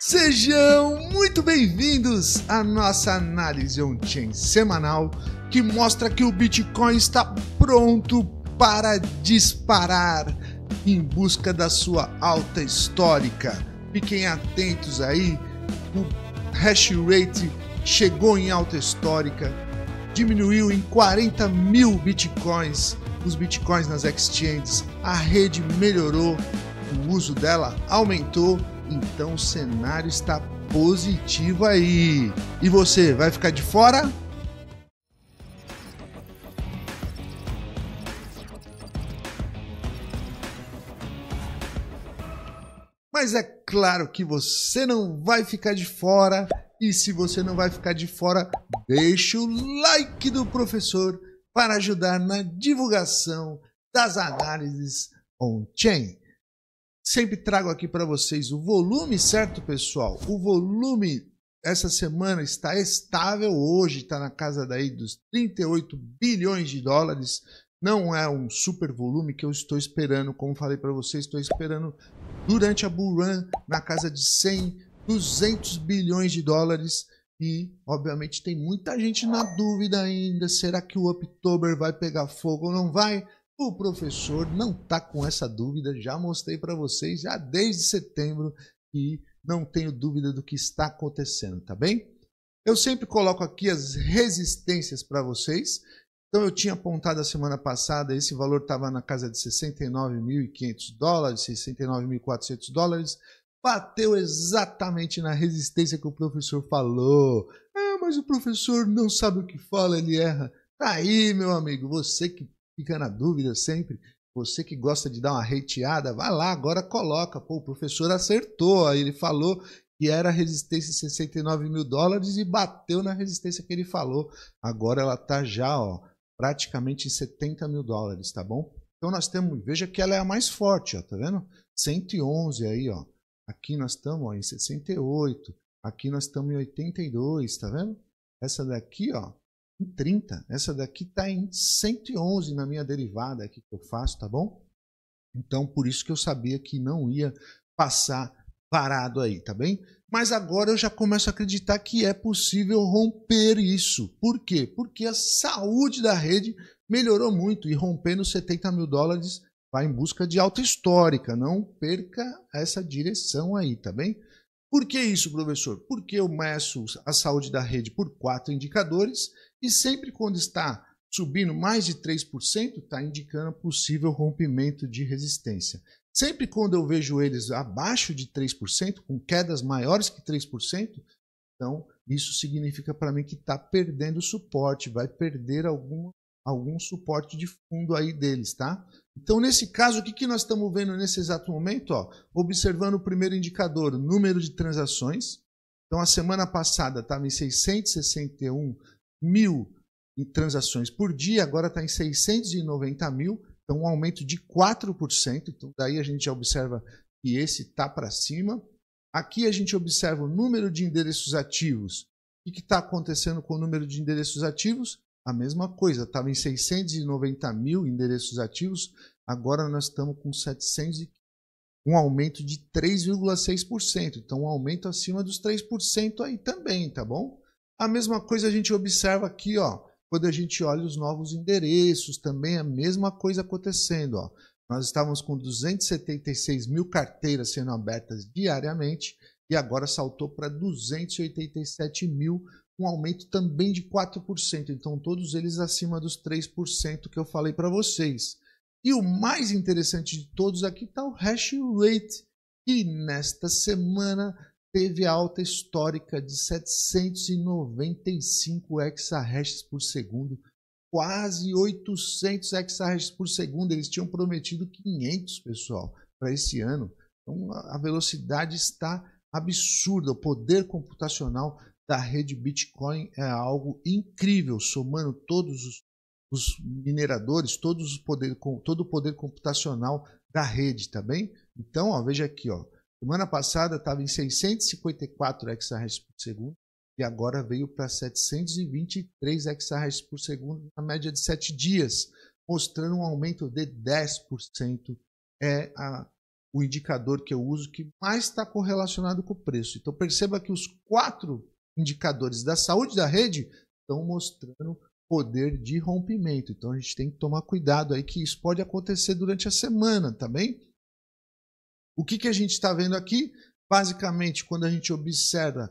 Sejam muito bem-vindos à nossa análise on-chain semanal que mostra que o Bitcoin está pronto para disparar em busca da sua alta histórica. Fiquem atentos aí, o hash rate chegou em alta histórica, diminuiu em 40 mil bitcoins os bitcoins nas exchanges, a rede melhorou, o uso dela aumentou então o cenário está positivo aí. E você, vai ficar de fora? Mas é claro que você não vai ficar de fora. E se você não vai ficar de fora, deixe o like do professor para ajudar na divulgação das análises on-chain. Sempre trago aqui para vocês o volume certo, pessoal. O volume essa semana está estável, hoje está na casa daí dos 38 bilhões de dólares. Não é um super volume que eu estou esperando, como falei para vocês, estou esperando durante a bull run na casa de 100, 200 bilhões de dólares. E, obviamente, tem muita gente na dúvida ainda: será que o October vai pegar fogo ou não vai? O professor não está com essa dúvida, já mostrei para vocês já desde setembro e não tenho dúvida do que está acontecendo, tá bem? Eu sempre coloco aqui as resistências para vocês. Então eu tinha apontado a semana passada, esse valor estava na casa de 69.500 dólares, 69.400 dólares. Bateu exatamente na resistência que o professor falou. Ah, mas o professor não sabe o que fala, ele erra. Tá aí, meu amigo, você que fica na dúvida sempre. Você que gosta de dar uma reteada vai lá, agora coloca. Pô, o professor acertou, aí ele falou que era resistência 69 mil dólares e bateu na resistência que ele falou. Agora ela tá já, ó, praticamente 70 mil dólares, tá bom? Então nós temos, veja que ela é a mais forte, ó, tá vendo? 111 aí, ó. Aqui nós estamos em 68, aqui nós estamos em 82, tá vendo? Essa daqui, ó, 30. Essa daqui está em 111 na minha derivada aqui que eu faço, tá bom? Então, por isso que eu sabia que não ia passar parado aí, tá bem? Mas agora eu já começo a acreditar que é possível romper isso. Por quê? Porque a saúde da rede melhorou muito e rompendo 70 mil dólares vai em busca de alta histórica. Não perca essa direção aí, tá bem? Por que isso, professor? Porque eu meço a saúde da rede por quatro indicadores e sempre quando está subindo mais de 3%, está indicando possível rompimento de resistência. Sempre quando eu vejo eles abaixo de 3%, com quedas maiores que 3%, então isso significa para mim que está perdendo suporte, vai perder algum, algum suporte de fundo aí deles, tá? Então, nesse caso, o que, que nós estamos vendo nesse exato momento? Ó, observando o primeiro indicador, número de transações. Então, a semana passada estava em 661 mil transações por dia, agora está em 690 mil, então um aumento de 4%. Então, daí a gente já observa que esse está para cima. Aqui a gente observa o número de endereços ativos. O que está acontecendo com o número de endereços ativos? A mesma coisa, estava em 690 mil endereços ativos, agora nós estamos com 715 um aumento de 3,6%. Então, um aumento acima dos 3% aí também, tá bom? A mesma coisa a gente observa aqui, ó, quando a gente olha os novos endereços, também a mesma coisa acontecendo. Ó. Nós estávamos com 276 mil carteiras sendo abertas diariamente e agora saltou para 287 mil, um aumento também de 4%. Então, todos eles acima dos 3% que eu falei para vocês. E o mais interessante de todos aqui está o hash rate, que nesta semana teve alta histórica de 795 exahashes por segundo, quase 800 exahashes por segundo. Eles tinham prometido 500, pessoal, para esse ano. Então a velocidade está absurda. O poder computacional da rede Bitcoin é algo incrível, somando todos os, os mineradores, todos os poder, todo o poder computacional da rede, tá bem? Então, ó, veja aqui, ó. Semana passada estava em 654 exahash por segundo e agora veio para 723 exahash por segundo na média de 7 dias, mostrando um aumento de 10%. É a, o indicador que eu uso que mais está correlacionado com o preço. Então perceba que os quatro indicadores da saúde da rede estão mostrando poder de rompimento. Então a gente tem que tomar cuidado aí que isso pode acontecer durante a semana, tá bem? O que, que a gente está vendo aqui? Basicamente, quando a gente observa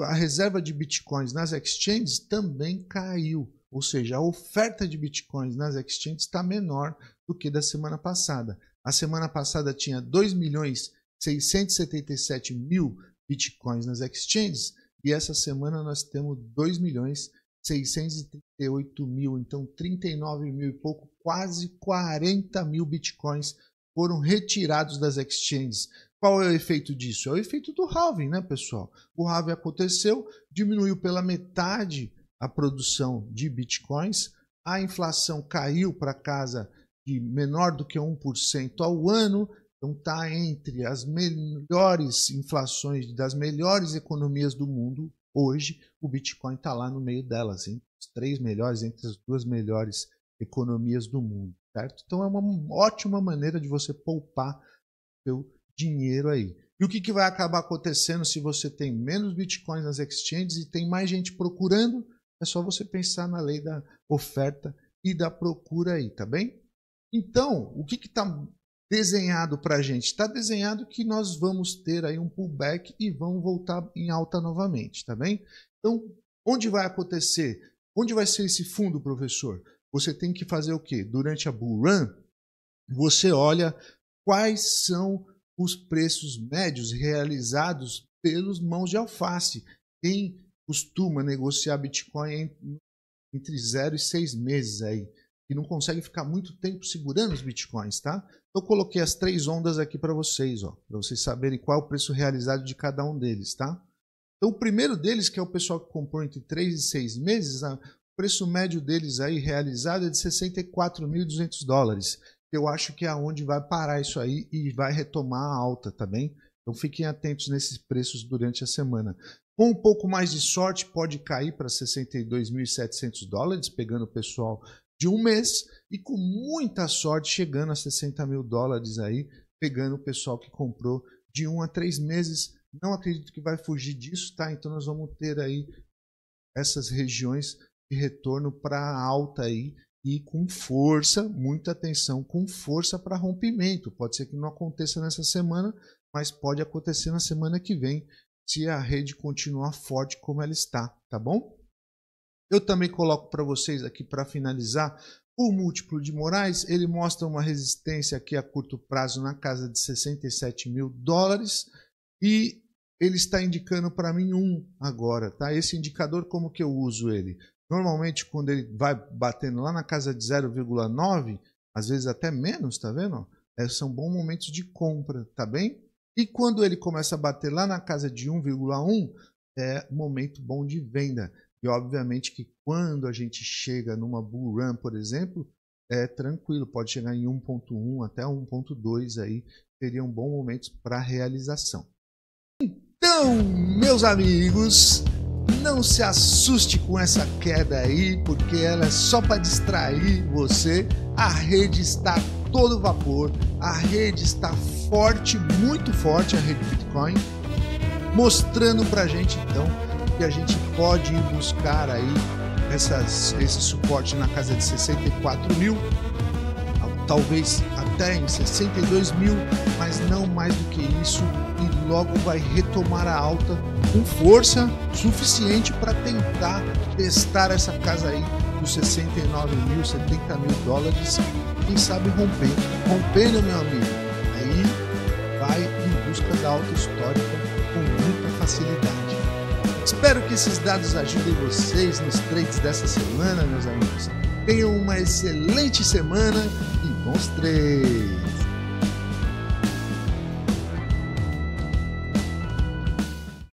a reserva de bitcoins nas exchanges também caiu, ou seja, a oferta de bitcoins nas exchanges está menor do que da semana passada. A semana passada tinha 2 milhões 677 mil bitcoins nas exchanges e essa semana nós temos 2 milhões 638 mil, então 39 mil e pouco, quase 40 mil bitcoins foram retirados das exchanges. Qual é o efeito disso? É o efeito do halving, né, pessoal? O halving aconteceu, diminuiu pela metade a produção de bitcoins, a inflação caiu para casa de menor do que 1% ao ano, então está entre as melhores inflações das melhores economias do mundo hoje. O Bitcoin está lá no meio delas, entre as três melhores, entre as duas melhores economias do mundo certo? Então é uma ótima maneira de você poupar seu dinheiro aí. E o que, que vai acabar acontecendo se você tem menos bitcoins nas exchanges e tem mais gente procurando? É só você pensar na lei da oferta e da procura aí, tá bem? Então, o que está desenhado para a gente? Está desenhado que nós vamos ter aí um pullback e vamos voltar em alta novamente, tá bem? Então, onde vai acontecer? Onde vai ser esse fundo, professor? você tem que fazer o quê? Durante a bull run, você olha quais são os preços médios realizados pelos mãos de alface. Quem costuma negociar Bitcoin entre 0 e 6 meses aí, e não consegue ficar muito tempo segurando os Bitcoins, tá? Eu coloquei as três ondas aqui para vocês, ó, para vocês saberem qual é o preço realizado de cada um deles, tá? Então, o primeiro deles, que é o pessoal que comprou entre 3 e 6 meses, o preço médio deles aí realizado é de 64.200 dólares. Eu acho que é onde vai parar isso aí e vai retomar a alta também. Tá então fiquem atentos nesses preços durante a semana. Com um pouco mais de sorte, pode cair para 62.700 dólares, pegando o pessoal de um mês, e com muita sorte, chegando a 60 mil dólares aí, pegando o pessoal que comprou de um a três meses. Não acredito que vai fugir disso, tá? Então nós vamos ter aí essas regiões de retorno para alta aí e com força, muita atenção, com força para rompimento. Pode ser que não aconteça nessa semana, mas pode acontecer na semana que vem, se a rede continuar forte como ela está, tá bom? Eu também coloco para vocês aqui para finalizar o múltiplo de Moraes, ele mostra uma resistência aqui a curto prazo na casa de 67 mil dólares e ele está indicando para mim um agora, tá? Esse indicador como que eu uso ele? Normalmente, quando ele vai batendo lá na casa de 0,9, às vezes até menos, tá vendo? É, são bons momentos de compra, tá bem? E quando ele começa a bater lá na casa de 1,1, é momento bom de venda. E obviamente que quando a gente chega numa bull run, por exemplo, é tranquilo, pode chegar em 1.1 até 1.2 aí, seriam um bons momentos para realização. Então, meus amigos, não se assuste com essa queda aí, porque ela é só para distrair você. A rede está todo vapor, a rede está forte, muito forte, a rede Bitcoin, mostrando para a gente então que a gente pode ir buscar aí essas, esse suporte na casa de 64 mil, talvez até em 62 mil, mas não mais do que isso, e logo vai retomar a alta com força suficiente para tentar testar essa casa aí dos 69 mil, 70 mil dólares. Quem sabe romper? Rompendo, meu amigo, aí vai em busca da alta histórica com muita facilidade. Espero que esses dados ajudem vocês nos trades dessa semana, meus amigos. Tenham uma excelente semana e bons trades!